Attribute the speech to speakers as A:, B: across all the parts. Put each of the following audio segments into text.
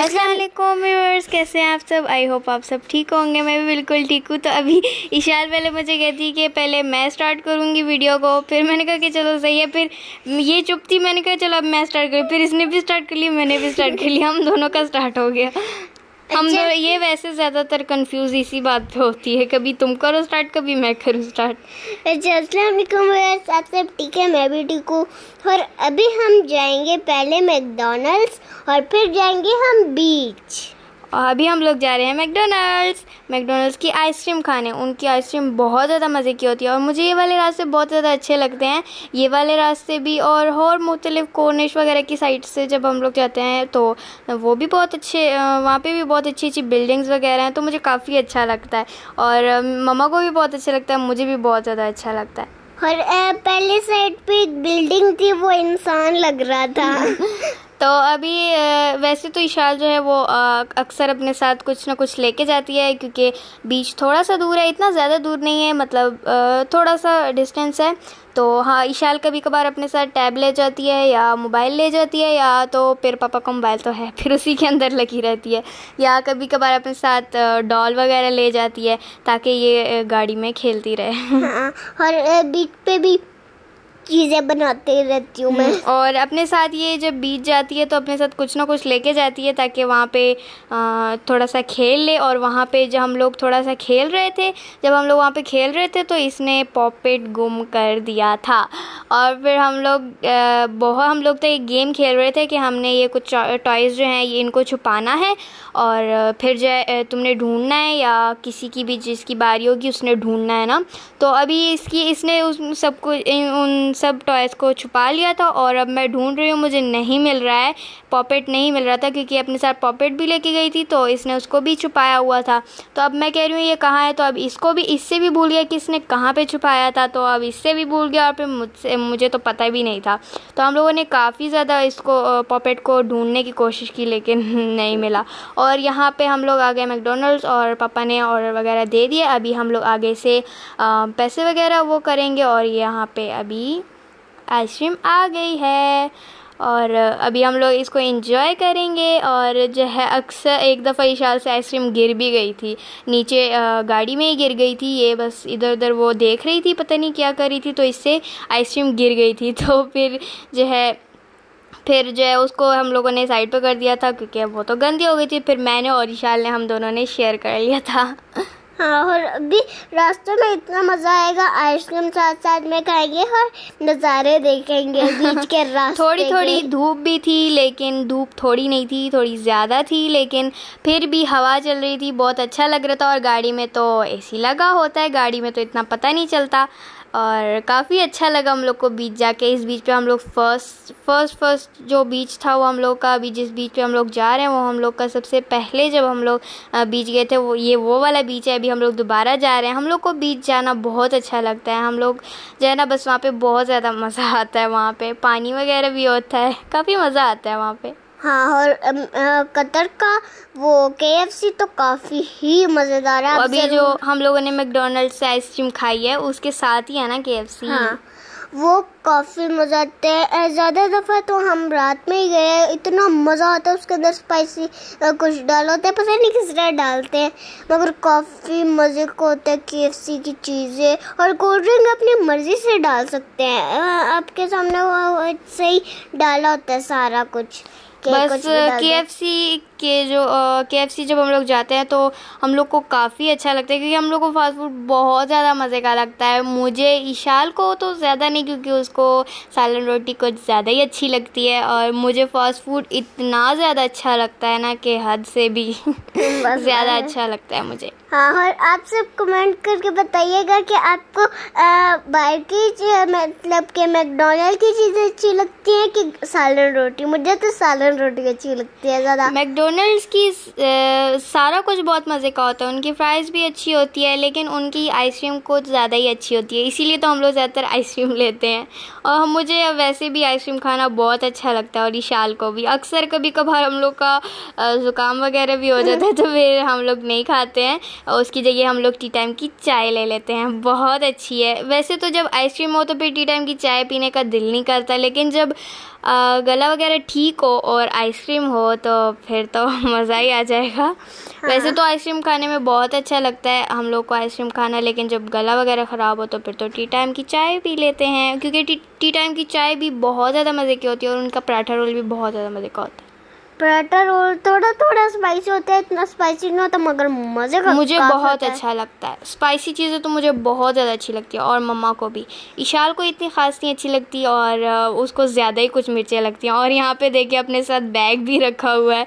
A: Aslam viewers कैसे हैं आप सब आई होप आप सब ठीक होंगे मैं भी बिल्कुल ठीक हूँ तो अभी इशार पहले मुझे कहती कि पहले मैं स्टार्ट करूँगी वीडियो को फिर मैंने कहा कि चलो सही है फिर ये चुप थी मैंने कहा चलो अब मैं स्टार्ट करूँ फिर इसने भी स्टार्ट कर लिया मैंने भी स्टार्ट कर लिया हम दोनों का स्टार्ट हो गया हम अच्छा। ये वैसे ज़्यादातर कंफ्यूज इसी बात
B: पे होती है कभी तुम करो स्टार्ट कभी मैं करूँ स्टार्ट आप सब ठीक है मैं भी ठीक हूँ और अभी हम जाएंगे पहले मैकडोनल्ड्स और फिर जाएंगे हम बीच और अभी हम लोग जा रहे हैं मैकडोनल्ड्स मैकडोनल्ड्स
A: की आइसक्रीम खाने उनकी आइसक्रीम बहुत ज़्यादा मज़े की होती है और मुझे ये वाले रास्ते बहुत ज़्यादा अच्छे लगते हैं ये वाले रास्ते भी और और मुख्तलिफ कॉर्निश वगैरह की साइड से जब हम लोग जाते हैं तो वो भी बहुत अच्छे वहाँ पर भी बहुत अच्छी अच्छी बिल्डिंग्स वगैरह हैं तो मुझे काफ़ी अच्छा लगता है
B: और ममा को भी बहुत अच्छा लगता है मुझे भी बहुत ज़्यादा अच्छा लगता है और पहले साइड पर एक बिल्डिंग थी वो इंसान लग रहा था तो अभी
A: वैसे तो इशाल जो है वो अक्सर अपने साथ कुछ ना कुछ लेके जाती है क्योंकि बीच थोड़ा सा दूर है इतना ज़्यादा दूर नहीं है मतलब थोड़ा सा डिस्टेंस है तो हाँ इशाल कभी कभार अपने साथ टैब ले जाती है या मोबाइल ले जाती है या तो फिर पापा का मोबाइल तो है फिर उसी के अंदर लगी रहती है या कभी कभार अपने साथ डॉल वगैरह ले जाती है ताकि ये गाड़ी में खेलती रहे हाँ, और बीच पे भी चीज़ें बनाते रहती हूँ मैं और अपने साथ ये जब बीत जाती है तो अपने साथ कुछ ना कुछ लेके जाती है ताकि वहाँ पे थोड़ा सा खेल ले और वहाँ पे जब हम लोग थोड़ा सा खेल रहे थे जब हम लोग वहाँ पे खेल रहे थे तो इसने पॉपेट गुम कर दिया था और फिर हम लोग बहुत हम लोग तो एक गेम खेल रहे थे कि हमने ये कुछ टॉयज़ जो हैं ये इनको छुपाना है और फिर जो तुमने ढूंढना है या किसी की भी जिसकी बारी होगी उसने ढूंढना है ना तो अभी इसकी इसने उस सबको उन सब टॉयज़ को छुपा लिया था और अब मैं ढूंढ रही हूँ मुझे नहीं मिल रहा है पॉपेट नहीं मिल रहा था क्योंकि अपने साथ पॉपेट भी लेके गई थी तो इसने उसको भी छुपाया हुआ था तो अब मैं कह रही हूँ ये कहाँ है तो अब इसको भी इससे भी भूल गया कि इसने कहाँ पर छुपाया था तो अब इससे भी भूल गया और फिर मुझसे मुझे तो पता भी नहीं था तो हम लोगों ने काफ़ी ज़्यादा इसको पॉपेट को ढूंढने की कोशिश की लेकिन नहीं मिला और यहाँ पर हम लोग आ गए मैकडोनल्ड्स और पापा ने ऑर्डर वगैरह दे दिया अभी हम लोग आगे से पैसे वगैरह वो करेंगे और यहाँ पे अभी आइसक्रीम आ गई है और अभी हम लोग इसको इंजॉय करेंगे और जो है अक्सर एक दफ़ा इशाल से आइसक्रीम गिर भी गई थी नीचे गाड़ी में ही गिर गई थी ये बस इधर उधर वो देख रही थी पता नहीं क्या कर रही थी तो इससे आइसक्रीम गिर गई थी तो फिर जो है फिर जो है उसको हम लोगों ने साइड पर कर दिया था क्योंकि वो तो गंदी हो गई थी फिर मैंने और इशाल ने हम दोनों ने शेयर कर लिया था
B: हाँ और अभी रास्ते में इतना मज़ा आएगा आइसक्रीम साथ साथ में खाएंगे और नज़ारे देखेंगे बीच के रास्ते थोड़ी थोड़ी धूप भी थी लेकिन धूप थोड़ी नहीं
A: थी थोड़ी ज़्यादा थी लेकिन फिर भी हवा चल रही थी बहुत अच्छा लग रहा था और गाड़ी में तो ए लगा होता है गाड़ी में तो इतना पता नहीं चलता और काफ़ी अच्छा लगा हम लोग को बीच जाके इस बीच पे हम लोग फर्स्ट फर्स्ट फर्स्ट जो बीच था वो हम लोग का अभी जिस बीच पे हम लोग जा रहे हैं वो हम लोग का सबसे पहले जब हम लोग बीच गए थे वो ये वो वाला बीच है अभी हम लोग दोबारा जा रहे हैं हम लोग को बीच जाना बहुत अच्छा लगता है हम लोग जो है ना बस वहाँ पर बहुत ज़्यादा
B: मज़ा आता है वहाँ पर पानी वगैरह भी होता है काफ़ी मज़ा आता है वहाँ पर हाँ और कतर का वो के तो काफ़ी ही मज़ेदार है अभी जो
A: हम लोगों ने मैकडोनल्ड से आइसक्रीम खाई है उसके साथ ही है ना के हाँ वो
B: काफ़ी मज़ा आते है ज़्यादा दफ़ा तो हम रात में ही गए इतना मज़ा आता है उसके अंदर स्पाइसी कुछ डालो होता है पता नहीं किस तरह डालते हैं मगर काफ़ी मज़े को होता है के की चीज़ें और कोल्ड ड्रिंक अपनी मर्ज़ी से डाल सकते हैं आपके सामने वो सही डाला होता है सारा कुछ Okay, Masa uh, KFC के जो के सी जब हम लोग जाते हैं तो हम लोग को काफ़ी अच्छा लगता है
A: क्योंकि हम लोग को फास्ट फूड बहुत ज़्यादा मज़े का लगता है मुझे ईशाल को तो ज़्यादा नहीं क्योंकि उसको सालन रोटी कुछ ज़्यादा ही अच्छी लगती है और मुझे फास्ट फूड इतना ज़्यादा अच्छा लगता है ना कि हद से भी ज़्यादा अच्छा लगता है मुझे
B: हाँ और आप सब कमेंट करके बताइएगा कि आपको बाहर की मतलब कि मैकडोनल्ड की चीज़ें अच्छी लगती हैं कि सालन रोटी मुझे तो सालन रोटी अच्छी लगती है ज़्यादा मैकडोनल्ड मैकडोनल्ड्स की सारा कुछ बहुत मज़े का होता है उनकी फ़्राइज़ भी अच्छी
A: होती है लेकिन उनकी आइसक्रीम कुछ ज़्यादा ही अच्छी होती है इसीलिए तो हम लोग ज़्यादातर आइसक्रीम लेते हैं और मुझे वैसे भी आइसक्रीम खाना बहुत अच्छा लगता है और ईशाल को भी अक्सर कभी कभार हम लोग का ज़ुकाम वगैरह भी हो जाता है तो फिर हम लोग नहीं खाते हैं उसकी जगह हम लोग टी टाइम की चाय ले लेते हैं बहुत अच्छी है वैसे तो जब आइसक्रीम हो तो फिर टी टाइम की चाय पीने का दिल नहीं करता लेकिन जब गला वगैरह ठीक हो और आइसक्रीम हो तो फिर तो मज़ा ही आ जाएगा हाँ। वैसे तो आइसक्रीम खाने में बहुत अच्छा लगता है हम लोग को आइसक्रीम खाना लेकिन जब गला वगैरह ख़राब हो तो फिर तो टी टाइम की चाय पी लेते हैं क्योंकि टी टाइम की चाय भी बहुत ज़्यादा मज़े की होती है और उनका पराठा रोल भी बहुत ज़्यादा मज़े का होता है
B: पराठा रोल थोड़ा थोड़ा स्पाइसी होता है इतना स्पाइसी नहीं होता मगर मज़े का मुझे बहुत अच्छा
A: लगता है स्पाइसी चीज़ें तो मुझे बहुत ज़्यादा अच्छी लगती है और मम्मा को भी इशाल को इतनी ख़ास नहीं अच्छी लगती और उसको ज़्यादा ही कुछ मिर्चें लगती हैं और यहाँ पे देखिए अपने साथ बैग भी रखा हुआ है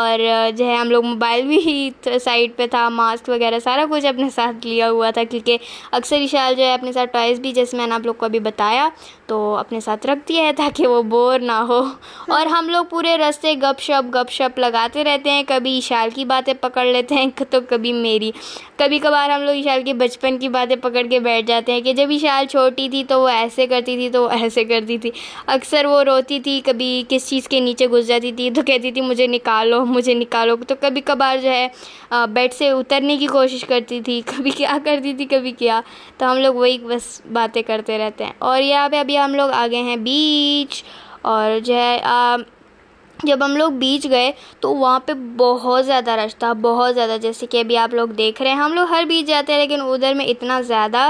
A: और जो है हम लोग मोबाइल भी साइड पर था मास्क वगैरह सारा कुछ अपने साथ लिया हुआ था क्योंकि अक्सर इशाल जो है अपने साथ टॉयस भी जैसे मैंने आप लोग को अभी बताया तो अपने साथ रखती है ताकि वो बोर ना हो हाँ। और हम लोग पूरे रस्ते गप गपशप गपशप लगाते रहते हैं कभी ईशाल की बातें पकड़ लेते हैं तो कभी मेरी कभी कभार हम लोग ईशाल के बचपन की बातें पकड़ के बैठ जाते हैं कि जब ईशाल छोटी थी तो वो ऐसे करती थी तो वो ऐसे करती थी अक्सर वो रोती थी कभी किस चीज़ के नीचे घुस जाती थी तो कहती थी मुझे निकालो मुझे निकालो तो कभी कभार जो है बेड से उतरने की कोशिश करती थी कभी क्या करती थी कभी क्या तो हम लोग वही बस बातें करते रहते हैं और यहाँ पे अभी हम लोग आ गए हैं बीच और जो है जब हम लोग बीच गए तो वहाँ पे बहुत ज़्यादा रश था बहुत ज़्यादा जैसे कि अभी आप लोग देख रहे हैं हम लोग हर बीच जाते हैं लेकिन उधर में इतना ज़्यादा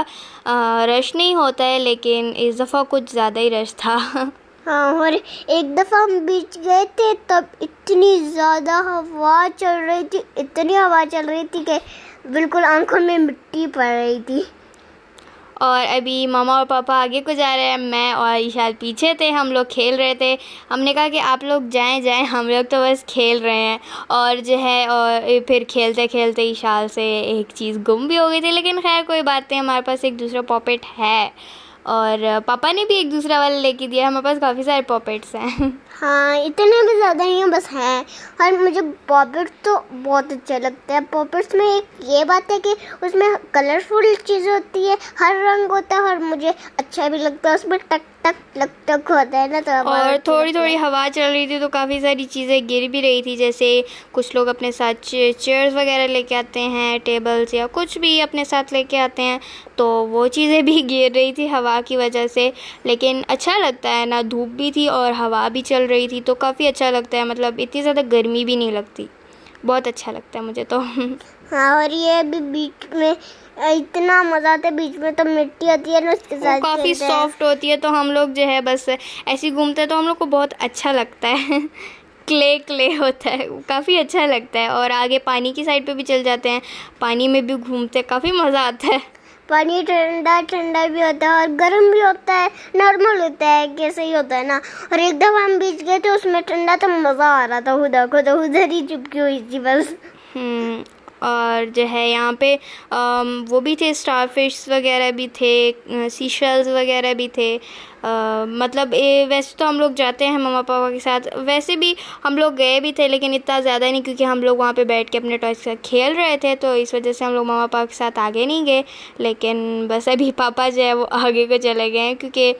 A: रश नहीं होता है लेकिन इस दफ़ा कुछ ज़्यादा
B: ही रश था हाँ और एक दफ़ा हम बीच गए थे तब इतनी ज़्यादा हवा चल रही थी इतनी हवा चल रही थी कि बिल्कुल आंखों में मिट्टी पड़ रही थी और अभी मामा और पापा आगे को जा रहे हैं मैं
A: और ईशाल पीछे थे हम लोग खेल रहे थे हमने कहा कि आप लोग जाएं जाएं हम लोग तो बस खेल रहे हैं और जो है और फिर खेलते खेलते ईशाल से एक चीज़ गुम भी हो गई थी लेकिन खैर कोई बात नहीं हमारे पास एक दूसरा पॉपेट है और पापा ने भी एक दूसरा वाला लेके दिया हमारे पास काफ़ी सारे
B: पॉपेट्स हैं हाँ इतने भी ज़्यादा नहीं हैं बस हैं और मुझे पॉपेट्स तो बहुत अच्छा लगता है पॉपेट्स में एक ये बात है कि उसमें कलरफुल चीज़ होती है हर रंग होता है और मुझे अच्छा भी लगता है उसमें टक टक लक टक होता है ना तो और तो थोड़ी थोड़ी हवा चल रही थी तो काफ़ी सारी चीज़ें गिर भी रही
A: थी जैसे कुछ लोग अपने साथ चेयर्स वगैरह लेके आते हैं टेबल्स या कुछ भी अपने साथ लेके आते हैं तो वो चीज़ें भी गिर रही थी हवा की वजह से लेकिन अच्छा लगता है ना धूप भी थी और हवा भी चल रही थी तो काफ़ी अच्छा लगता है मतलब इतनी ज़्यादा गर्मी भी नहीं लगती बहुत अच्छा लगता है मुझे तो
B: हाँ और ये अभी बीच में इतना मजा आता है बीच में तो मिट्टी होती है ना उसके साथ काफी सॉफ्ट होती है तो हम लोग
A: जो है बस ऐसी घूमते हैं तो हम लोग को बहुत अच्छा लगता है क्ले क्ले होता है काफ़ी अच्छा लगता है और आगे पानी की साइड पे भी चल जाते हैं पानी में भी घूमते हैं काफ़ी
B: मज़ा आता है पानी ठंडा ठंडा भी होता है और गर्म भी होता है नॉर्मल होता है कैसे ही होता है ना और एकदम हम बीच गए थे उसमें ठंडा तो मज़ा आ रहा था खुदा खुद तो उधर ही चुपकी हुई थी बस हम्म, और जो है यहाँ पे
A: वो भी थे स्टारफिश वगैरह भी थे सीशल्स वगैरह भी थे आ, मतलब ए, वैसे तो हम लोग जाते हैं मम्मा पापा के साथ वैसे भी हम लोग गए भी थे लेकिन इतना ज़्यादा नहीं क्योंकि हम लोग वहाँ पे बैठ के अपने टॉयज के साथ खेल रहे थे तो इस वजह से हम लोग मम्मा पापा के साथ आगे नहीं गए लेकिन बस अभी पापा जो है वो आगे को चले गए हैं क्योंकि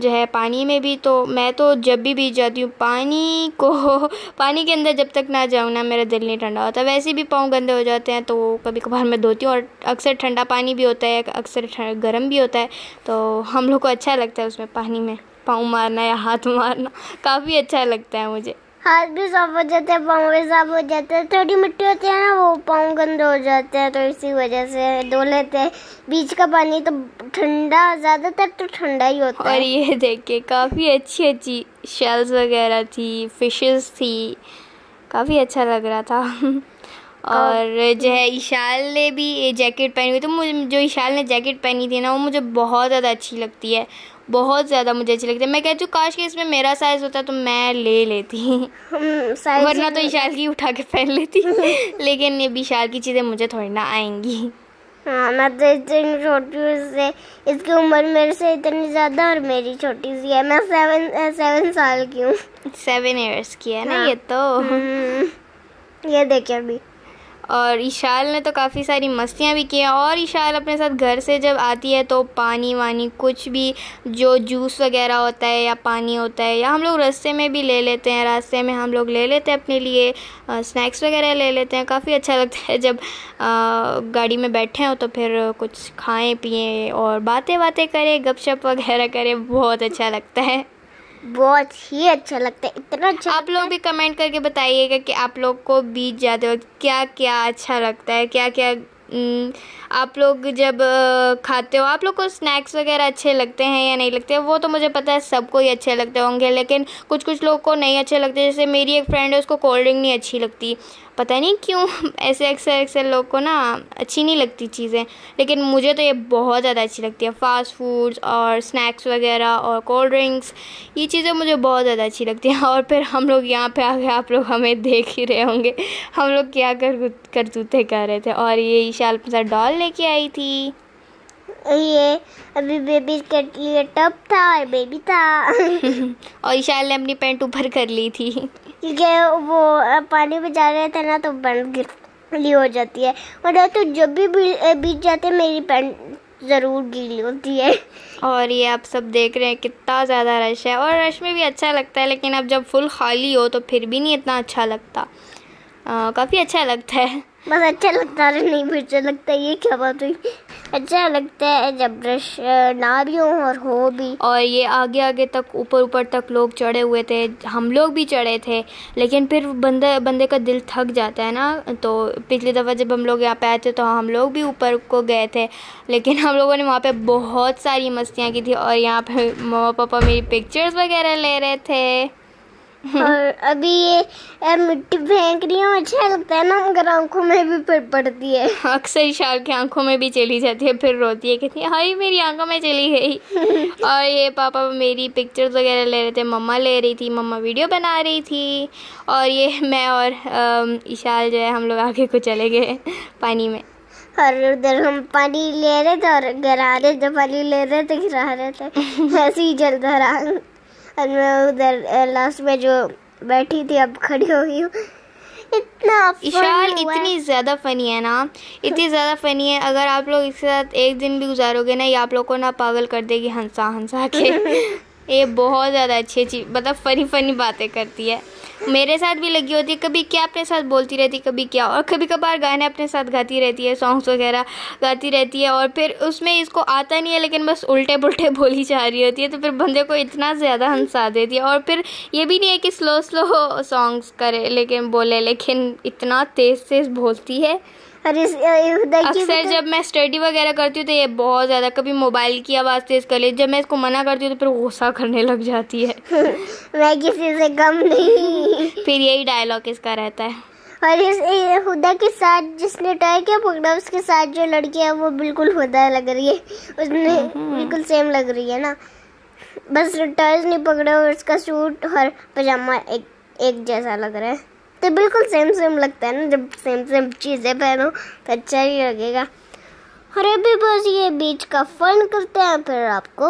A: जो है पानी में भी तो मैं तो जब भी बीत जाती हूँ पानी को पानी के अंदर जब तक ना जाऊँ ना मेरा दिल नहीं ठंडा होता वैसे भी पाँव गंदे हो जाते हैं तो कभी कभार मैं धोती हूँ और अक्सर ठंडा पानी भी होता है अक्सर गर्म भी होता है तो हम लोग को अच्छा लगता है उसमें पानी पानी में पाँव मारना या
B: हाथ मारना
A: काफ़ी अच्छा लगता है मुझे
B: हाथ भी साफ हो जाते हैं पाँव भी साफ हो जाते हैं थोड़ी मिट्टी होती है ना वो पाँव गंदे हो जाते हैं तो इसी वजह से धो लेते हैं बीच का पानी तो ठंडा ज़्यादातर तो ठंडा ही होता है और ये देखिए काफ़ी अच्छी अच्छी शेल्स वगैरह थी फिशेस थी
A: काफ़ी अच्छा लग रहा था और जो है ईशाल ने भी जैकेट पहनी हुई तो मुझे जो ईशाल ने जैकेट पहनी थी ना वो मुझे बहुत ज़्यादा अच्छी लगती है बहुत ज़्यादा मुझे अच्छी लगती है मैं कहती हूँ काश कि इसमें मेरा साइज़ होता तो मैं ले लेती वरना तो विशाल की उठा के पहन लेती लेकिन ये विशाल की चीज़ें मुझे थोड़ी ना आएंगी हाँ
B: मैं तो इतनी छोटी से इसकी उम्र मेरे से इतनी ज़्यादा और मेरी छोटी सी है मैं सेवन सेवन साल की हूँ सेवन ईयर्स की है ना हाँ। ये तो हम्म।
A: ये देखिए अभी और ईशाल ने तो काफ़ी सारी मस्तियाँ भी की हैं और ईशाल अपने साथ घर से जब आती है तो पानी वानी कुछ भी जो जूस वगैरह होता है या पानी होता है या हम लोग रस्ते में भी ले लेते हैं रास्ते में हम लोग ले लेते हैं अपने लिए स्नैक्स वगैरह ले लेते हैं काफ़ी अच्छा लगता है जब गाड़ी में बैठे हों तो फिर कुछ खाएँ पिए और बातें बातें करें गपशप वगैरह करें बहुत अच्छा लगता है बहुत ही अच्छा लगता है इतना अच्छा आप लोग भी कमेंट करके बताइएगा कि आप लोग को बीच जाते वक्त क्या क्या अच्छा लगता है क्या क्या हम्म, आप लोग जब खाते हो आप लोग को स्नैक्स वगैरह अच्छे लगते हैं या नहीं लगते वो तो मुझे पता है सबको ही अच्छे लगते होंगे लेकिन कुछ कुछ लोग को नहीं अच्छे लगते जैसे मेरी एक फ्रेंड है उसको कोल्ड ड्रिंक नहीं अच्छी लगती पता नहीं क्यों ऐसे अक्सर अक्सर लोग को ना अच्छी नहीं लगती चीज़ें लेकिन मुझे तो ये बहुत ज़्यादा अच्छी लगती है फ़ास्ट फूड्स और स्नैक्स वगैरह और कोल्ड ड्रिंक्स ये चीज़ें मुझे बहुत ज़्यादा अच्छी लगती हैं और फिर हम लोग यहाँ पे आ गए आप लोग हमें देख ही रहे होंगे हम लोग क्या कर करतूते कर रहे थे और ये ईशाल सा डॉल लेके आई
B: थी ये अभी बेबी का ये टप था और बेबी था और ईशाल ने अपनी पैंट ऊपर कर ली थी क्योंकि वो पानी में जा रहे थे ना तो पैंट गीली हो जाती है और मतलब तो जब भी बीत जाते मेरी पैंट ज़रूर गीली होती है और ये आप सब देख रहे हैं कितना
A: ज़्यादा रश है और रश में भी अच्छा लगता है लेकिन अब जब फुल खाली हो तो फिर भी नहीं इतना अच्छा लगता
B: काफ़ी अच्छा लगता है बस अच्छा लगता है नहीं भी अच्छा लगता है ये क्या बात हुई अच्छा लगता है जब ब्रश ना भी हो और हो भी और ये आगे आगे
A: तक ऊपर ऊपर तक लोग चढ़े हुए थे हम लोग भी चढ़े थे लेकिन फिर बंदे बंदे का दिल थक जाता है ना तो पिछली दफ़ा जब हम लोग यहाँ पे आए थे तो हम लोग भी ऊपर को गए थे लेकिन हम लोगों ने वहाँ पे बहुत सारी मस्तियाँ की थी और यहाँ पे मम्मा पापा मेरी पिक्चर्स वगैरह ले रहे थे
B: और अभी ये मिट्टी
A: फेंक रही हूँ अच्छा लगता है ना मगर आंखों में भी पड़ पड़ती है अक्सर शाल की आंखों में भी चली जाती है फिर रोती है कहती है हाई मेरी आंखों में चली गई और ये पापा मेरी पिक्चर्स वगैरह ले रहे थे मम्मा ले रही थी मम्मा वीडियो बना रही थी और ये मैं और ईशाल जो है हम लोग आगे को चले गए पानी में और उधर हम
B: पानी ले रहे थे और गिरा रहे थे पानी ले रहे थे गिरा रहे थे ऐसे ही जलता रहा और मैं उधर लास्ट में जो बैठी थी अब खड़ी हो गई हूँ इतना विशाल इतनी ज़्यादा फ़नी है ना इतनी ज़्यादा फ़नी है अगर आप लोग
A: इसके साथ एक दिन भी गुजारोगे ना ये आप लोग को ना पागल कर देगी हंसा हंसा के ये बहुत ज़्यादा अच्छी अच्छी मतलब फ़नी फ़नी बातें करती है मेरे साथ भी लगी होती है कभी क्या अपने साथ बोलती रहती है कभी क्या और कभी कभार गाने अपने साथ गाती रहती है सॉन्ग्स वगैरह गाती रहती है और फिर उसमें इसको आता नहीं है लेकिन बस उल्टे पुलटे बोली जा रही होती है तो फिर बंदे को इतना ज़्यादा हंसा देती है और फिर ये भी नहीं है कि स्लो स्लो सॉन्ग्स करे लेकिन बोले लेकिन इतना तेज़ तेज़ बोलती है और इस अक्सर तो- जब मैं स्टडी वगैरह करती हूँ तो ये बहुत ज़्यादा कभी मोबाइल की आवाज़ तेज़ कर लेती जब मैं इसको मना करती हूँ तो फिर गुस्सा करने
B: लग जाती है मैं किसी से कम नहीं फिर यही डायलॉग इसका रहता है और इस हुदा के साथ जिसने ट्राई किया पकड़ा उसके साथ जो लड़की है वो बिल्कुल हुदा लग रही है उसने हम्म। बिल्कुल सेम लग रही है ना बस टर्ज नहीं पकड़ा और उसका सूट और पजामा एक एक जैसा लग रहा है तो बिल्कुल सेम सेम लगता है ना जब सेम सेम चीज़ें पहनो तो अच्छा ही लगेगा और अभी बस ये बीच का फन करते हैं फिर आपको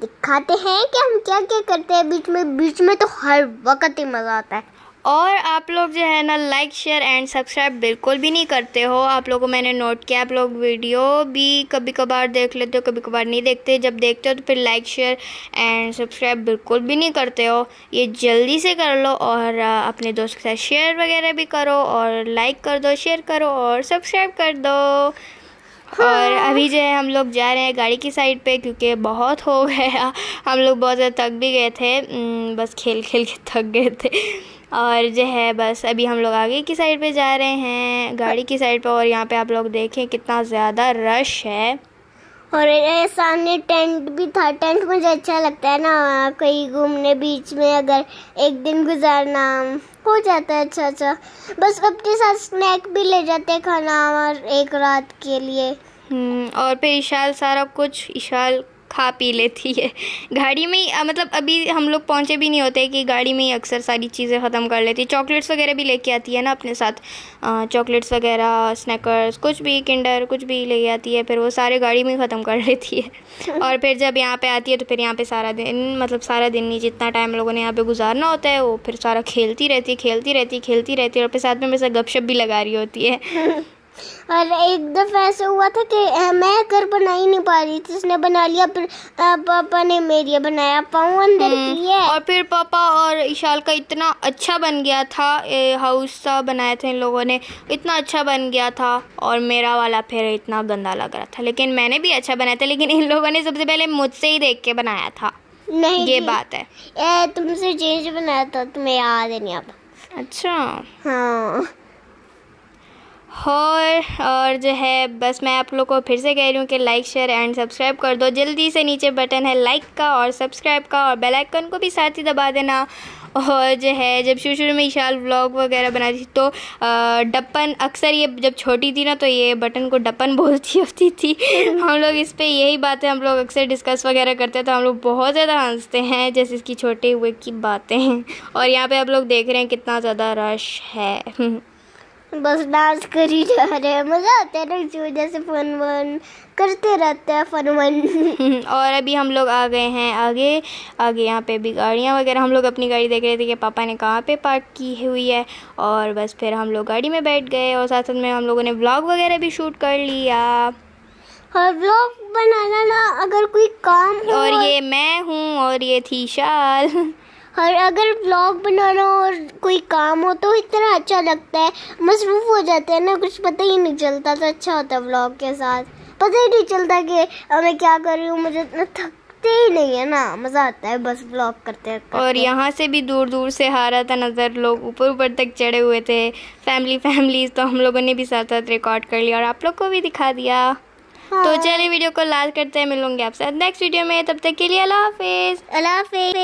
B: दिखाते हैं कि हम क्या क्या करते हैं बीच में बीच में तो हर वक्त ही मज़ा आता है और आप लोग जो है
A: ना लाइक शेयर एंड सब्सक्राइब बिल्कुल भी नहीं करते हो आप लोगों को मैंने नोट किया आप लोग वीडियो भी कभी कभार देख लेते हो कभी कभार नहीं देखते जब देखते हो तो फिर लाइक शेयर एंड सब्सक्राइब बिल्कुल भी नहीं करते हो ये जल्दी से कर लो और अपने दोस्त के साथ शेयर वगैरह भी करो और लाइक कर दो शेयर करो और सब्सक्राइब कर दो और हाँ। अभी जो है हम लोग जा रहे हैं गाड़ी की साइड पे क्योंकि बहुत हो गया हम लोग बहुत ज़्यादा थक भी गए थे बस खेल खेल के थक गए थे और जो है बस अभी हम लोग आगे की साइड पे जा रहे हैं गाड़ी की साइड पे और यहाँ पे आप लोग देखें कितना ज़्यादा रश
B: है और सामने टेंट भी था टेंट मुझे अच्छा लगता है ना कहीं घूमने बीच में अगर एक दिन गुजारना हो जाता है अच्छा अच्छा बस अपने साथ स्नैक भी ले जाते खाना और एक रात के लिए
A: हम्म, और फिर ईशाल सारा कुछ ईशाल खा पी लेती है गाड़ी में ही मतलब अभी हम लोग पहुँचे भी नहीं होते कि गाड़ी में ही अक्सर सारी चीज़ें ख़त्म कर लेती है चॉकलेट्स वगैरह भी लेके आती है ना अपने साथ चॉकलेट्स वगैरह स्नैकर्स कुछ भी किंडर कुछ भी ले आती है फिर वो सारे गाड़ी में ही ख़त्म कर लेती है और फिर जब यहाँ पर आती है तो फिर यहाँ पर सारा दिन मतलब सारा दिन नहीं जितना टाइम लोगों ने यहाँ पर गुजारना होता है वो फिर सारा खेलती रहती है खेलती रहती है खेलती रहती है और फिर साथ में मेरे साथ गपशप भी लगा रही होती है
B: और एक दफ़ा ऐसा हुआ था कि मैं घर बना ही नहीं पा रही थी उसने बना लिया फिर पापा ने मेरे बनाया पाऊँ अंदर लिया हम्म। और फिर पापा और ईशाल का इतना अच्छा बन गया था हाउस
A: सा बनाया था इन लोगों ने इतना अच्छा बन गया था और मेरा वाला फिर इतना गंदा लग रहा था लेकिन मैंने भी अच्छा बनाया था लेकिन इन लोगों ने सबसे पहले मुझसे ही देख के बनाया था नहीं ये बात
B: है तुमसे चेंज बनाया था तुम्हें याद नहीं अब अच्छा हाँ
A: और और जो है बस मैं आप लोग को फिर से कह रही हूँ कि लाइक शेयर एंड सब्सक्राइब कर दो जल्दी से नीचे बटन है लाइक का और सब्सक्राइब का और बेल आइकन को भी साथ ही दबा देना और जो है जब शुरू शुरू में ईशाल व्लॉग वगैरह बनाती थी तो डप्पन अक्सर ये जब छोटी थी ना तो ये बटन को डप्पन बोलती होती थी हम लोग इस पर यही बातें हम लोग अक्सर डिस्कस वगैरह करते तो हम लोग बहुत ज़्यादा हंसते हैं जैसे इसकी छोटे हुए की बातें और यहाँ पर आप लोग देख रहे हैं कितना ज़्यादा रश है
B: बस डांस कर ही जा रहे हैं मज़ा आता है ना इसी वजह से फन वन करते रहते हैं फन वन और अभी हम लोग आ गए हैं आगे आगे
A: यहाँ पे भी गाड़ियाँ वगैरह हम लोग अपनी गाड़ी देख रहे थे कि पापा ने कहाँ पे पार्क की हुई है और बस फिर हम लोग गाड़ी में बैठ गए और साथ साथ में हम लोगों ने ब्लॉग वगैरह भी शूट कर लिया
B: और ब्लॉग बनाना ना अगर कोई काम हो और ये मैं हूँ और ये थी शाल और अगर ब्लॉग बनाना और कोई काम हो तो इतना अच्छा लगता है मसरूफ़ हो जाते हैं ना कुछ पता ही नहीं चलता तो अच्छा होता है ब्लॉग के साथ पता ही नहीं चलता कि मैं क्या कर रही हूँ मुझे इतना थकते ही नहीं है ना मज़ा आता है बस ब्लॉग करते हैं और यहाँ से भी दूर दूर से हारा
A: था नज़र लोग ऊपर ऊपर तक चढ़े हुए थे फैमिली फैमिलीज तो हम लोगों ने भी साथ साथ रिकॉर्ड कर लिया और आप लोग को भी दिखा दिया तो हाँ। तो चलिए वीडियो को लास्ट करते हैं मिलूंगी आपसे नेक्स्ट वीडियो में तब तक के लिए अल्लाह हाफिज़ अल्लाह हाफिज़